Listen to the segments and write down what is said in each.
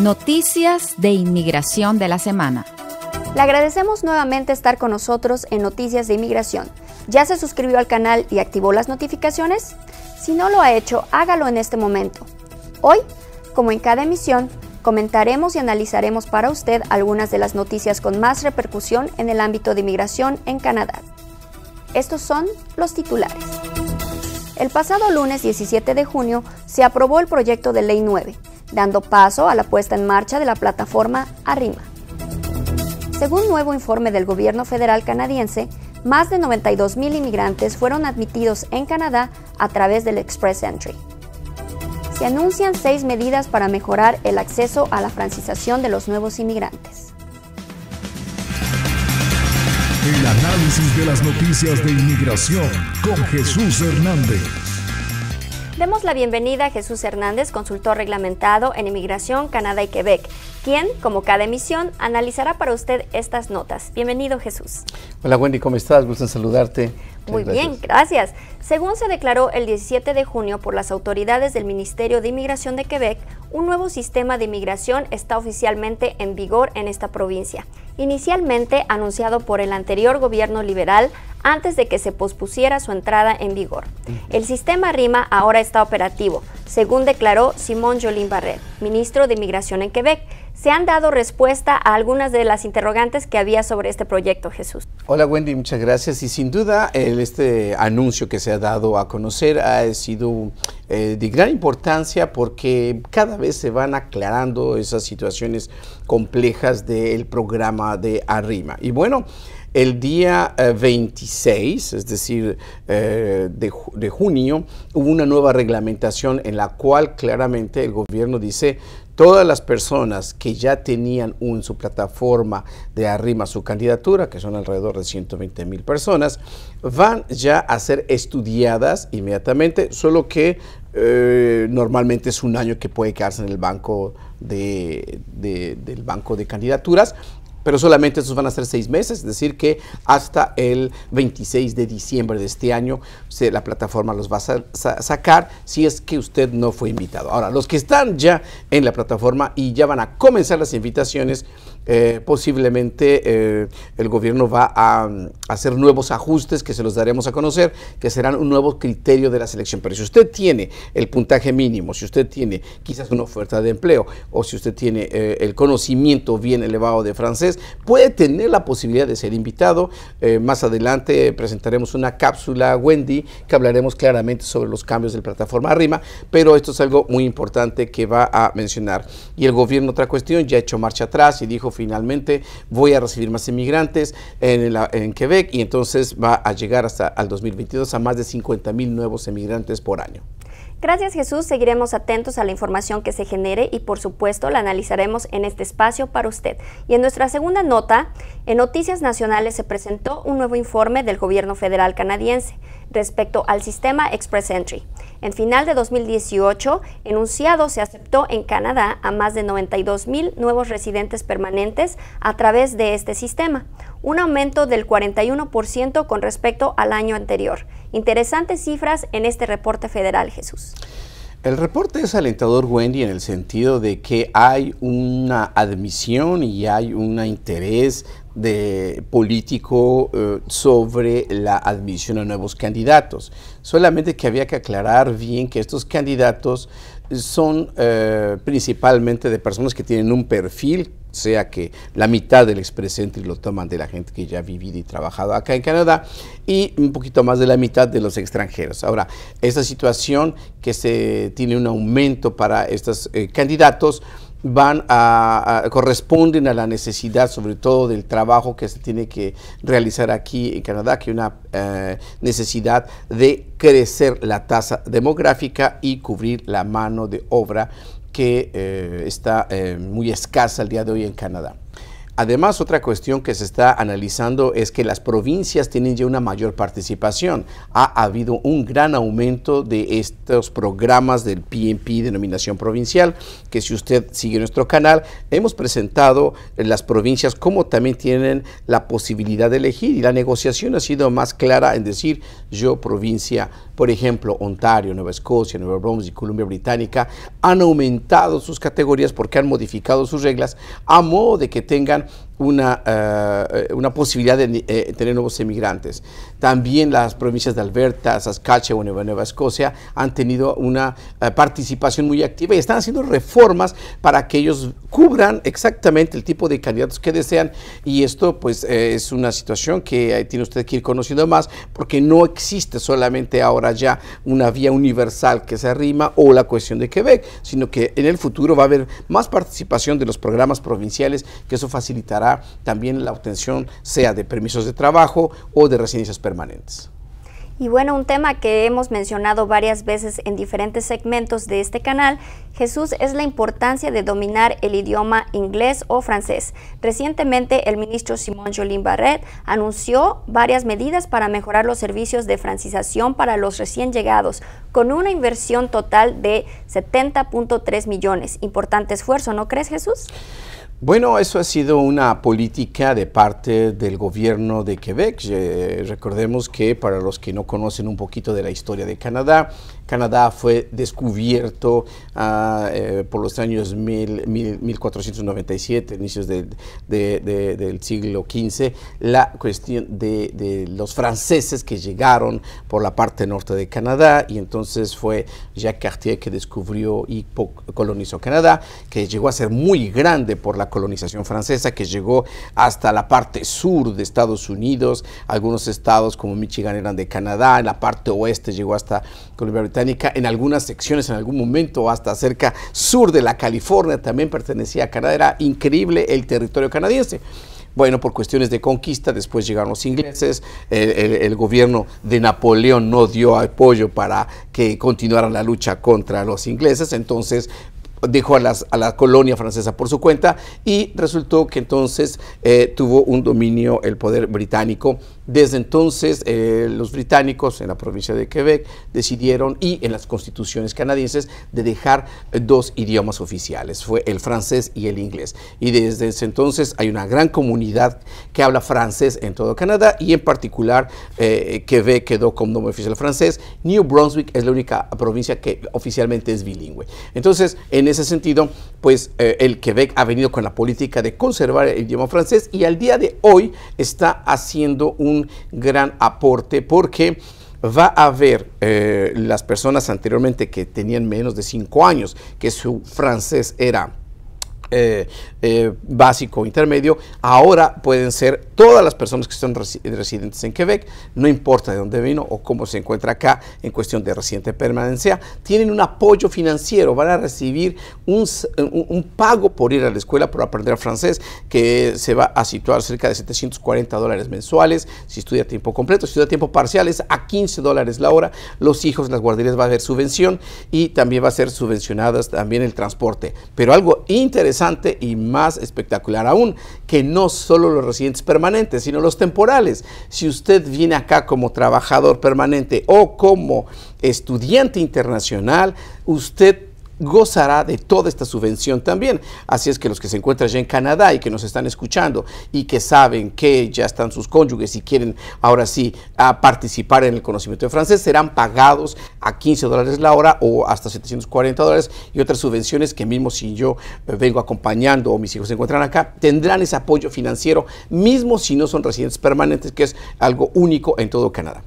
Noticias de Inmigración de la Semana. Le agradecemos nuevamente estar con nosotros en Noticias de Inmigración. ¿Ya se suscribió al canal y activó las notificaciones? Si no lo ha hecho, hágalo en este momento. Hoy, como en cada emisión, comentaremos y analizaremos para usted algunas de las noticias con más repercusión en el ámbito de inmigración en Canadá. Estos son los titulares. El pasado lunes 17 de junio se aprobó el proyecto de Ley 9, dando paso a la puesta en marcha de la plataforma Arrima. Según nuevo informe del gobierno federal canadiense, más de 92 mil inmigrantes fueron admitidos en Canadá a través del Express Entry. Se anuncian seis medidas para mejorar el acceso a la francización de los nuevos inmigrantes. El análisis de las noticias de inmigración con Jesús Hernández. Demos la bienvenida a Jesús Hernández, consultor reglamentado en Inmigración, Canadá y Quebec quien, como cada emisión, analizará para usted estas notas. Bienvenido, Jesús. Hola, Wendy, ¿cómo estás? Gusto saludarte. Muy bien, gracias. Según se declaró el 17 de junio por las autoridades del Ministerio de Inmigración de Quebec, un nuevo sistema de inmigración está oficialmente en vigor en esta provincia, inicialmente anunciado por el anterior gobierno liberal antes de que se pospusiera su entrada en vigor. El sistema RIMA ahora está operativo, según declaró Simón Jolín Barret, ministro de Inmigración en Quebec. Se han dado respuesta a algunas de las interrogantes que había sobre este proyecto, Jesús. Hola Wendy, muchas gracias. Y sin duda, este anuncio que se ha dado a conocer ha sido eh, de gran importancia porque cada vez se van aclarando esas situaciones complejas del programa de Arrima. Y bueno, el día 26, eh, es decir, eh, de, junio, hubo una nueva reglamentación en la cual claramente el gobierno dice todas las personas que ya tenían un, su plataforma de arrima su candidatura, que son alrededor de 120 mil personas, van ya a ser estudiadas inmediatamente, solo que eh, normalmente es un año que puede quedarse en el banco del banco de candidaturas pero solamente esos van a ser seis meses, es decir, que hasta el 26 de diciembre de este año se, la plataforma los va a sacar si es que usted no fue invitado. Ahora, los que están ya en la plataforma y ya van a comenzar las invitaciones, eh, posiblemente eh, el gobierno va a, mm, hacer nuevos ajustes que se los daremos a conocer, que serán un nuevo criterio de la selección. Pero si usted tiene el puntaje mínimo, si usted tiene quizás una oferta de empleo o si usted tiene eh, el conocimiento bien elevado de francés, puede tener la posibilidad de ser invitado. más adelante presentaremos una cápsula Wendy que hablaremos claramente sobre los cambios de la plataforma RIMA, pero esto es algo muy importante que va a mencionar. Y el gobierno, otra cuestión, ya ha hecho marcha atrás y dijo finalmente voy a recibir más inmigrantes en, Quebec y entonces va a llegar hasta el 2022 a más de 50 mil nuevos emigrantes por año. Gracias Jesús, seguiremos atentos a la información que se genere y por supuesto la analizaremos en este espacio para usted. Y en nuestra segunda nota, en Noticias Nacionales se presentó un nuevo informe del gobierno federal canadiense respecto al sistema Express Entry. En final de 2018, enunciado se aceptó en Canadá a más de 92 mil nuevos residentes permanentes a través de este sistema, un aumento del 41% con respecto al año anterior. Interesantes cifras en este reporte federal, Jesús. El reporte es alentador, Wendy, en el sentido de que hay una admisión y hay un interés de político eh, sobre la admisión a nuevos candidatos. Solamente que había que aclarar bien que estos candidatos son eh, principalmente de personas que tienen un perfil sea que la mitad del expresidente lo toman de la gente que ya ha vivido y trabajado acá en Canadá y un poquito más de la mitad de los extranjeros. Ahora, esta situación que se tiene un aumento para estos eh, candidatos van a, corresponden a la necesidad sobre todo del trabajo que se tiene que realizar aquí en Canadá, que una eh, necesidad de crecer la tasa demográfica y cubrir la mano de obra que eh, está eh, muy escasa el día de hoy en Canadá. Además, otra cuestión que se está analizando es que las provincias tienen ya una mayor participación. Ha habido un gran aumento de estos programas del PNP denominación provincial, que si usted sigue nuestro canal, hemos presentado las provincias como también tienen la posibilidad de elegir y la negociación ha sido más clara en decir yo provincia, por ejemplo, Ontario, Nueva Escocia, Nueva Brunswick, Columbia Británica, han aumentado sus categorías porque han modificado sus reglas a modo de que tengan una, eh, eh, una posibilidad de eh, tener nuevos emigrantes. También las provincias de Alberta, Saskatchewan y Nueva Escocia han tenido una participación muy activa y están haciendo reformas para que ellos cubran exactamente el tipo de candidatos que desean y esto pues es una situación que tiene usted que ir conociendo más porque no existe solamente ahora ya una vía universal que se arrima o la cuestión de Quebec, sino que en el futuro va a haber más participación de los programas provinciales que eso facilita facilitará también la obtención sea de permisos de trabajo o de residencias permanentes. Y bueno, un tema que hemos mencionado varias veces en diferentes segmentos de este canal, Jesús, es la importancia de dominar el idioma inglés o francés. Recientemente, el ministro Simón Jolín Barret anunció varias medidas para mejorar los servicios de francización para los recién llegados, con una inversión total de 70.3 millones. Importante esfuerzo, ¿no crees, Jesús? Bueno, eso ha sido una política de parte del gobierno de Quebec. Eh, recordemos que para los que no conocen un poquito de la historia de Canadá, Canadá fue descubierto ah, eh, por los años 1497, inicios del siglo XV, la cuestión de, los franceses que llegaron por la parte norte de Canadá y entonces fue Jacques Cartier que descubrió y colonizó Canadá, que llegó a ser muy grande por la colonización francesa, que llegó hasta la parte sur de Estados Unidos, algunos estados como Michigan eran de Canadá, en la parte oeste llegó hasta Colombia Británica, en algunas secciones, en algún momento, hasta cerca sur de la California, también pertenecía a Canadá, era increíble el territorio canadiense. Bueno, por cuestiones de conquista, después llegaron los ingleses, el, gobierno de Napoleón no dio apoyo para que continuara la lucha contra los ingleses, entonces dejó a, las, a, la colonia francesa por su cuenta y resultó que entonces eh, tuvo un dominio el poder británico. Desde entonces eh, los británicos en la provincia de Quebec decidieron y en las constituciones canadienses de dejar eh, dos idiomas oficiales, fue el francés y el inglés. Y desde ese entonces hay una gran comunidad que habla francés en todo Canadá y en particular Quebec quedó como nombre oficial francés. New Brunswick es la única provincia que oficialmente es bilingüe. Entonces en ese sentido, pues eh, el Quebec ha venido con la política de conservar el idioma francés y al día de hoy está haciendo un gran aporte porque va a haber eh, las personas anteriormente que tenían menos de cinco años, que su francés era eh, eh, básico intermedio, ahora pueden ser todas las personas que están residentes en Quebec, no importa de dónde vino o cómo se encuentra acá en cuestión de reciente permanencia, tienen un apoyo financiero, van a recibir un, pago por ir a la escuela, por aprender francés, que se va a situar cerca de 740 dólares mensuales, si estudia tiempo completo, si estudia tiempo parcial es a 15 dólares la hora, los hijos, las guarderías va a haber subvención y también va a ser subvencionadas también el transporte. Pero algo interesante, y más espectacular aún, que no solo los residentes permanentes, sino los temporales. Si usted viene acá como trabajador permanente o como estudiante internacional, usted gozará de toda esta subvención también. Así es que los que se encuentran ya en Canadá y que nos están escuchando y que saben que ya están sus cónyuges y quieren ahora sí participar en el conocimiento de francés, serán pagados a 15 dólares la hora o hasta 740 dólares y otras subvenciones que mismo si yo vengo acompañando o mis hijos se encuentran acá, tendrán ese apoyo financiero mismo si no son residentes permanentes, que es algo único en todo Canadá.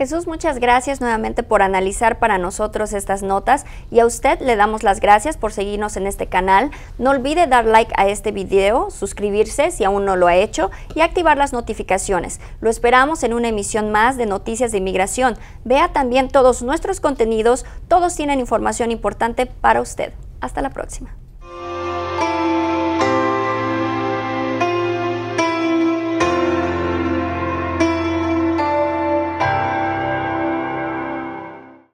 Jesús, muchas gracias nuevamente por analizar para nosotros estas notas y a usted le damos las gracias por seguirnos en este canal. No olvide dar like a este video, suscribirse si aún no lo ha hecho y activar las notificaciones. Lo esperamos en una emisión más de Noticias de Inmigración. Vea también todos nuestros contenidos, todos tienen información importante para usted. Hasta la próxima.